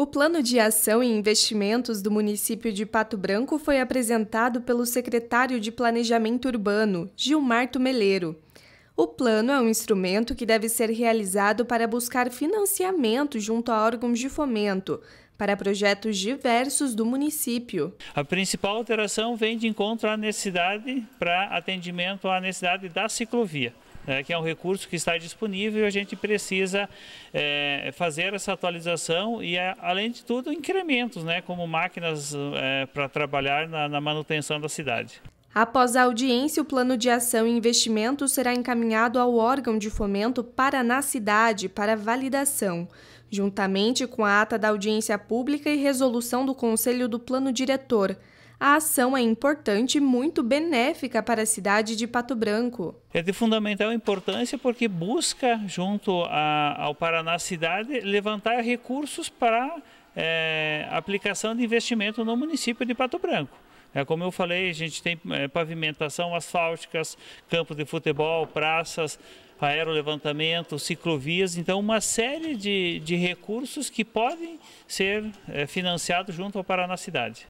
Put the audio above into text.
O Plano de Ação e Investimentos do município de Pato Branco foi apresentado pelo secretário de Planejamento Urbano, Gilmar Meleiro. O plano é um instrumento que deve ser realizado para buscar financiamento junto a órgãos de fomento, para projetos diversos do município. A principal alteração vem de encontro à necessidade para atendimento à necessidade da ciclovia. É, que é um recurso que está disponível e a gente precisa é, fazer essa atualização e, é, além de tudo, incrementos, né, como máquinas é, para trabalhar na, na manutenção da cidade. Após a audiência, o plano de ação e investimento será encaminhado ao órgão de fomento na Cidade para validação, juntamente com a ata da audiência pública e resolução do Conselho do Plano Diretor a ação é importante e muito benéfica para a cidade de Pato Branco. É de fundamental importância porque busca, junto a, ao Paraná Cidade, levantar recursos para é, aplicação de investimento no município de Pato Branco. É, como eu falei, a gente tem é, pavimentação asfálticas, campos de futebol, praças, aerolevantamento, ciclovias, então uma série de, de recursos que podem ser é, financiados junto ao Paraná Cidade.